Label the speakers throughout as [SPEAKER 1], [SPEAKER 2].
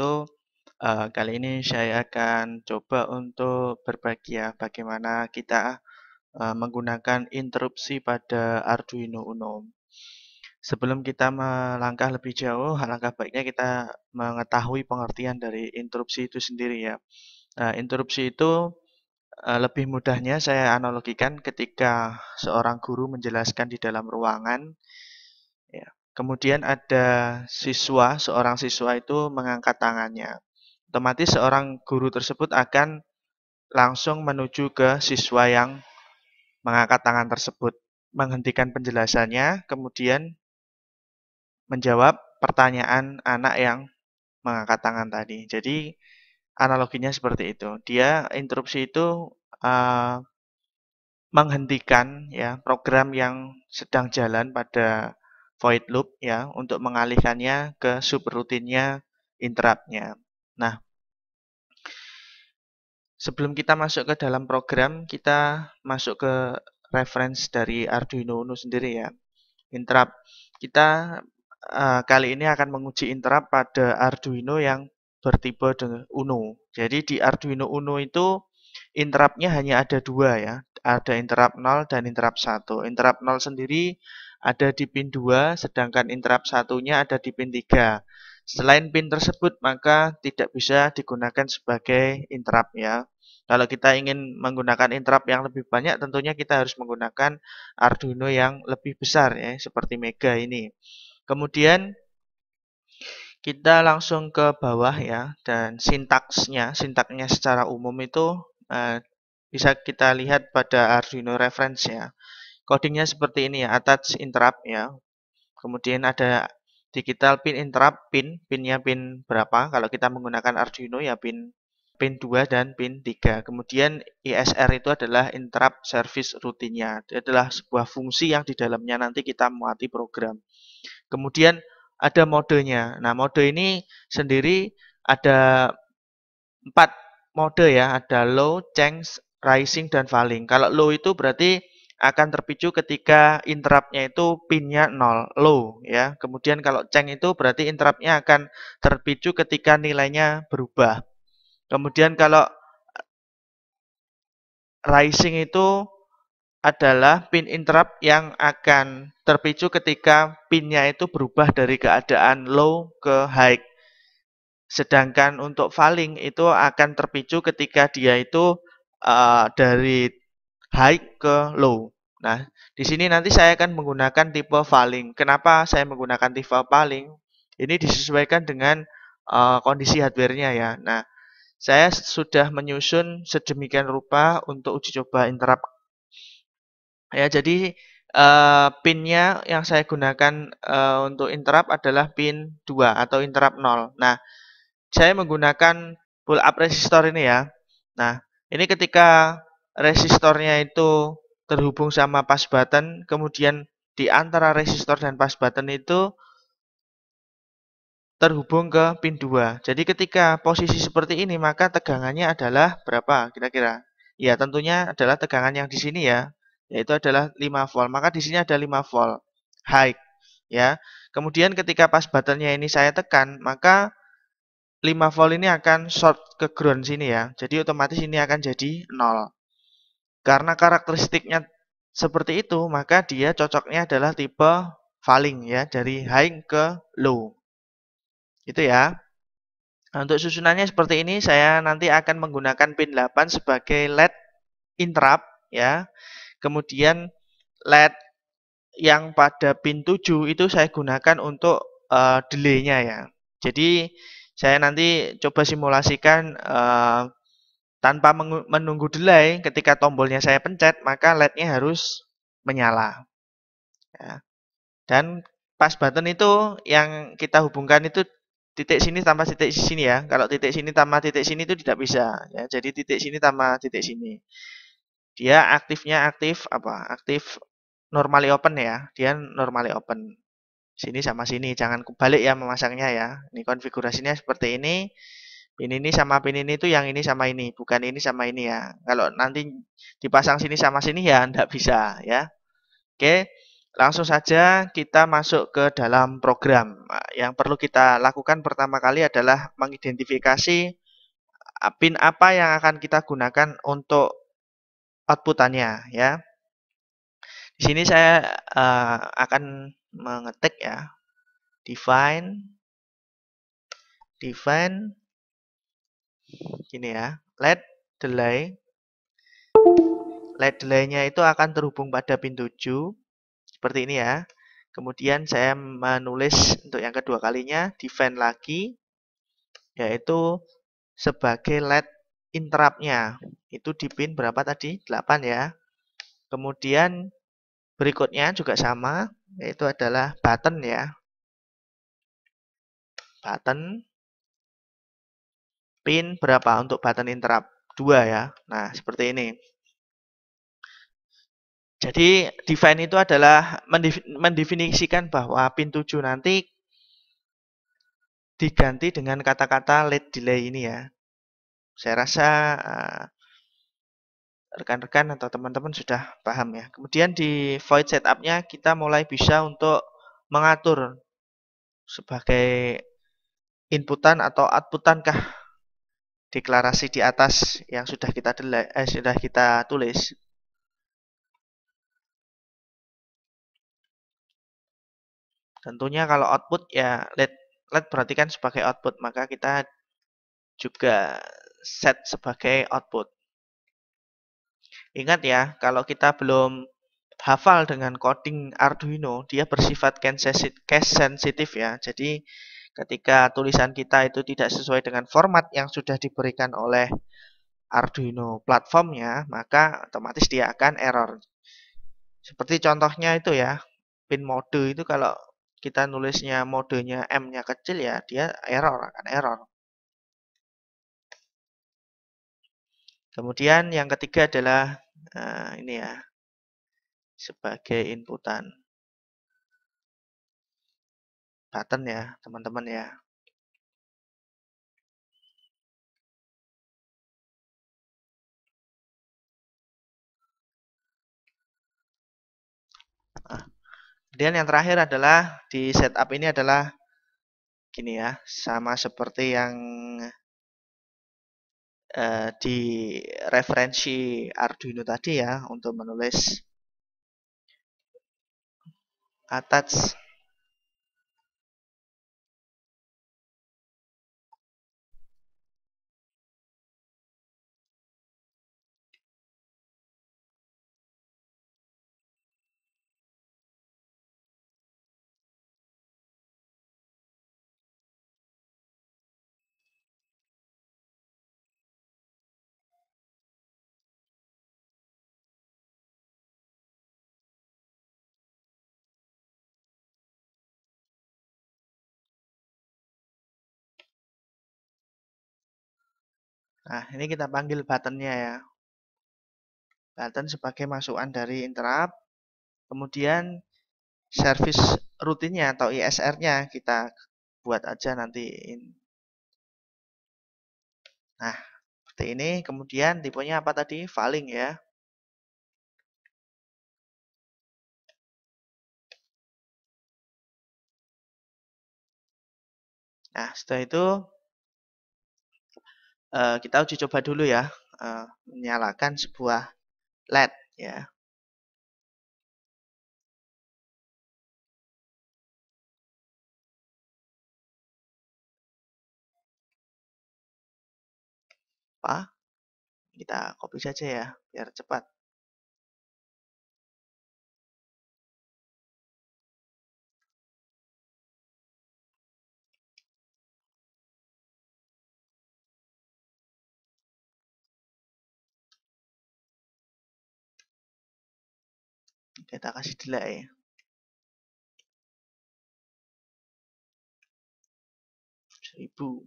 [SPEAKER 1] itu uh, kali ini saya akan coba untuk berbagi ya bagaimana kita uh, menggunakan interupsi pada Arduino Uno. Sebelum kita melangkah lebih jauh, langkah baiknya kita mengetahui pengertian dari interupsi itu sendiri ya. Uh, interupsi itu eh, lebih mudahnya saya analogikan ketika seorang guru menjelaskan di dalam ruangan Kemudian ada siswa, seorang siswa itu mengangkat tangannya. Otomatis seorang guru tersebut akan langsung menuju ke siswa yang mengangkat tangan tersebut, menghentikan penjelasannya, kemudian menjawab pertanyaan anak yang mengangkat tangan tadi. Jadi analoginya seperti itu. Dia interupsi itu uh, menghentikan ya program yang sedang jalan pada void loop ya untuk mengalihkannya ke rutinnya interruptnya. Nah, sebelum kita masuk ke dalam program, kita masuk ke reference dari Arduino Uno sendiri ya. Interrupt. Kita uh, kali ini akan menguji interrupt pada Arduino yang bertipe dengan Uno. Jadi di Arduino Uno itu interruptnya hanya ada dua ya. Ada interrupt 0 dan interrupt 1. Interrupt 0 sendiri ada di pin 2 sedangkan interrupt satunya ada di pin 3. Selain pin tersebut maka tidak bisa digunakan sebagai interrupt ya. Kalau kita ingin menggunakan interrupt yang lebih banyak tentunya kita harus menggunakan Arduino yang lebih besar ya seperti Mega ini. Kemudian kita langsung ke bawah ya dan sintaksnya sintaksnya secara umum itu eh, bisa kita lihat pada Arduino reference ya Codingnya seperti ini ya, attach interrupt ya. Kemudian ada digital pin interrupt pin, pinnya pin berapa? Kalau kita menggunakan Arduino ya pin pin 2 dan pin 3. Kemudian ISR itu adalah interrupt service rutinnya. Itu adalah sebuah fungsi yang di dalamnya nanti kita muati program. Kemudian ada modenya. Nah, mode ini sendiri ada empat mode ya, ada low, change, rising, dan falling. Kalau low itu berarti akan terpicu ketika interruptnya itu pinnya 0, low ya. Kemudian kalau ceng itu berarti interruptnya akan terpicu ketika nilainya berubah. Kemudian kalau rising itu adalah pin interrupt yang akan terpicu ketika pinnya itu berubah dari keadaan low ke high. Sedangkan untuk falling itu akan terpicu ketika dia itu uh, dari high ke low. Nah, di sini nanti saya akan menggunakan tipe Falling. Kenapa saya menggunakan tipe Falling? Ini disesuaikan dengan uh, kondisi hardware-nya ya. Nah, saya sudah menyusun sedemikian rupa untuk uji coba interrupt. Ya, jadi uh, pinnya yang saya gunakan uh, untuk interrupt adalah pin 2 atau interrupt 0. Nah, saya menggunakan pull up resistor ini ya. Nah, ini ketika resistornya itu terhubung sama pas button, kemudian di antara resistor dan pas button itu terhubung ke pin 2. Jadi ketika posisi seperti ini maka tegangannya adalah berapa kira-kira? Ya tentunya adalah tegangan yang di sini ya, yaitu adalah 5 volt. Maka di sini ada 5 volt high ya. Kemudian ketika pas buttonnya ini saya tekan maka 5 volt ini akan short ke ground sini ya. Jadi otomatis ini akan jadi 0. Karena karakteristiknya seperti itu, maka dia cocoknya adalah tipe falling ya, dari high ke low. Itu ya. untuk susunannya seperti ini, saya nanti akan menggunakan pin 8 sebagai LED interrupt ya. Kemudian LED yang pada pin 7 itu saya gunakan untuk uh, delay-nya ya. Jadi saya nanti coba simulasikan uh, tanpa menunggu delay, ketika tombolnya saya pencet, maka LED-nya harus menyala. Ya. Dan pas button itu yang kita hubungkan itu titik sini tambah titik sini ya. Kalau titik sini tambah titik sini itu tidak bisa. Ya. Jadi titik sini tambah titik sini. Dia aktifnya aktif apa? Aktif normally open ya. Dia normally open. Sini sama sini. Jangan kebalik ya memasangnya ya. Ini konfigurasinya seperti ini pin ini sama pin ini itu yang ini sama ini, bukan ini sama ini ya. Kalau nanti dipasang sini sama sini ya tidak bisa ya. Oke, langsung saja kita masuk ke dalam program. Yang perlu kita lakukan pertama kali adalah mengidentifikasi uh, pin apa yang akan kita gunakan untuk outputannya ya. Di sini saya uh, akan
[SPEAKER 2] mengetik ya define define Gini ya, LED delay.
[SPEAKER 1] LED delaynya itu akan terhubung pada pin 7 seperti ini ya. Kemudian saya menulis untuk yang kedua kalinya fan lagi yaitu sebagai LED interruptnya. Itu di pin berapa tadi?
[SPEAKER 2] 8 ya. Kemudian berikutnya juga sama, yaitu adalah button ya. Button pin berapa untuk button interrupt? 2 ya. Nah, seperti ini.
[SPEAKER 1] Jadi define itu adalah mendefinisikan bahwa pin 7 nanti diganti dengan kata-kata late delay ini ya. Saya rasa eh, rekan-rekan uh, atau teman-teman sudah paham ya. Kemudian di void setupnya kita mulai bisa untuk mengatur sebagai inputan atau outputan
[SPEAKER 2] kah? deklarasi di atas yang sudah kita eh, sudah kita tulis. Tentunya kalau output ya let let perhatikan sebagai output maka kita
[SPEAKER 1] juga set sebagai output. Ingat ya, kalau kita belum hafal dengan coding Arduino, dia bersifat case sensitive ya. Jadi ketika tulisan kita itu tidak sesuai dengan format yang sudah diberikan oleh Arduino platformnya, maka otomatis dia akan error. Seperti contohnya itu ya, pin mode itu kalau kita nulisnya modenya M-nya kecil ya, dia error, akan error.
[SPEAKER 2] Kemudian yang ketiga adalah nah ini ya, sebagai inputan
[SPEAKER 3] button ya, teman-teman ya.
[SPEAKER 1] Dan kemudian yang terakhir adalah di setup ini adalah gini ya, sama seperti yang
[SPEAKER 2] eh, di referensi Arduino tadi ya untuk menulis attach Nah, ini kita panggil buttonnya ya. Button sebagai masukan dari interrupt. Kemudian
[SPEAKER 1] service rutinnya atau ISR-nya kita buat aja nanti.
[SPEAKER 3] Nah,
[SPEAKER 2] seperti ini. Kemudian tipenya apa tadi? Filing ya. Nah, setelah itu Eh, kita uji coba dulu ya eh, menyalakan sebuah LED ya.
[SPEAKER 3] Apa? Kita copy saja ya biar cepat. kita kasih delay eh. seribu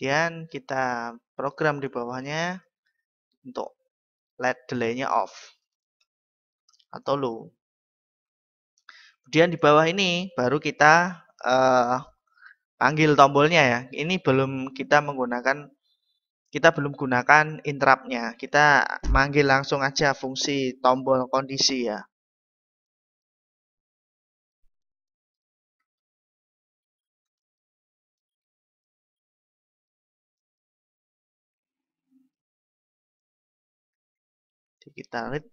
[SPEAKER 2] kemudian kita program di bawahnya untuk LED delay-nya off atau low kemudian di bawah ini baru kita uh,
[SPEAKER 1] panggil tombolnya ya ini belum kita menggunakan kita
[SPEAKER 2] belum gunakan interruptnya. Kita manggil langsung aja fungsi tombol kondisi ya. Kita read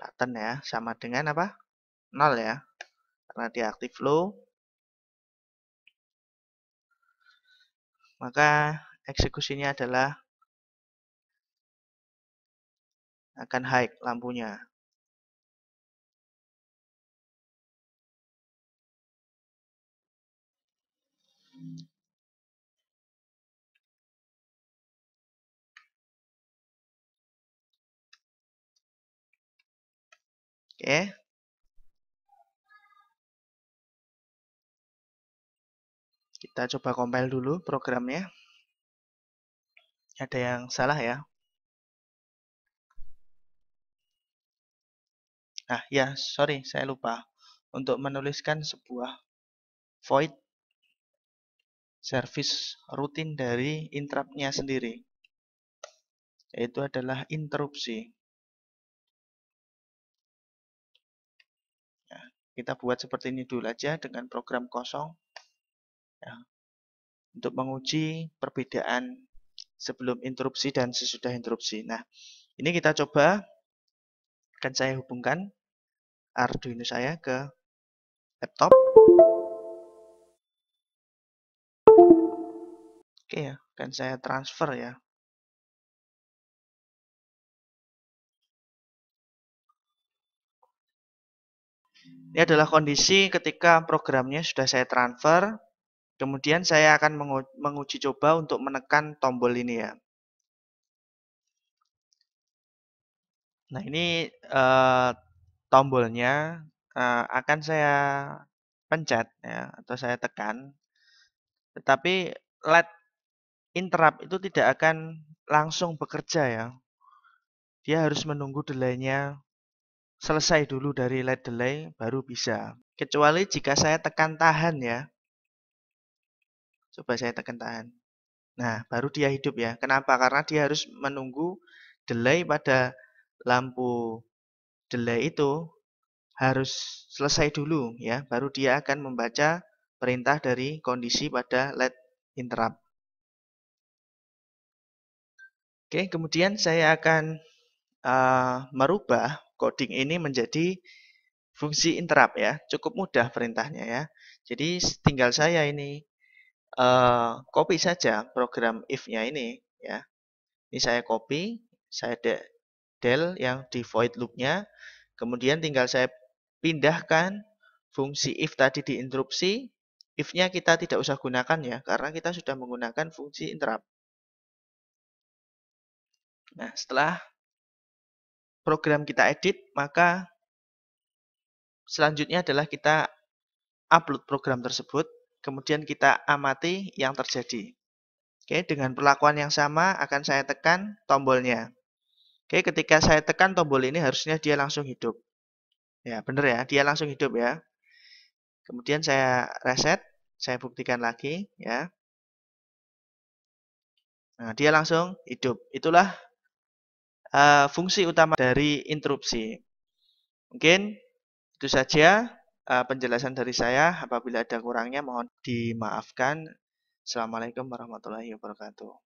[SPEAKER 2] button ya sama dengan apa? nol ya. Karena dia aktif low. Maka
[SPEAKER 3] eksekusinya adalah akan high lampunya. Oke. Okay.
[SPEAKER 2] Kita coba compile dulu programnya ada yang salah ya. Nah, ya, sorry, saya lupa. Untuk menuliskan sebuah void service rutin dari interruptnya sendiri. Yaitu adalah interupsi. Nah, kita buat seperti ini dulu aja dengan program kosong. Ya, untuk menguji perbedaan
[SPEAKER 1] sebelum interupsi dan sesudah interupsi. Nah, ini kita coba
[SPEAKER 2] akan saya hubungkan Arduino saya ke laptop. Oke ya, akan saya
[SPEAKER 3] transfer ya.
[SPEAKER 1] Ini adalah kondisi ketika programnya sudah saya transfer, Kemudian saya akan menguji coba untuk menekan tombol
[SPEAKER 2] ini ya. Nah ini uh, tombolnya uh, akan saya pencet
[SPEAKER 1] ya atau saya tekan. Tetapi LED interrupt itu tidak akan langsung bekerja ya. Dia harus menunggu delaynya selesai dulu dari LED delay baru bisa. Kecuali jika saya tekan tahan ya. Coba saya tekan tahan. Nah, baru dia hidup ya. Kenapa? Karena dia harus menunggu delay pada lampu delay itu harus selesai dulu ya, baru dia akan membaca perintah dari kondisi pada LED interrupt. Oke, kemudian saya akan uh, merubah coding ini menjadi fungsi interrupt ya. Cukup mudah perintahnya ya. Jadi tinggal saya ini uh, eh, copy saja program if-nya ini ya. Ini saya copy, saya de del yang di void loop-nya, kemudian tinggal saya pindahkan fungsi if tadi di interupsi.
[SPEAKER 2] If-nya kita tidak usah gunakan ya, karena kita sudah menggunakan fungsi interrupt. Nah, setelah program kita edit, maka selanjutnya adalah kita upload
[SPEAKER 1] program tersebut kemudian kita amati yang terjadi. Oke, dengan perlakuan yang sama akan saya tekan tombolnya. Oke, ketika saya tekan tombol ini harusnya
[SPEAKER 2] dia langsung hidup. Ya, benar ya, dia langsung hidup ya. Kemudian saya reset, saya buktikan lagi ya.
[SPEAKER 1] Nah, dia langsung hidup. Itulah uh, fungsi utama dari interupsi. Mungkin itu saja Eh, penjelasan dari saya. Apabila
[SPEAKER 2] ada kurangnya mohon dimaafkan. Assalamualaikum warahmatullahi wabarakatuh.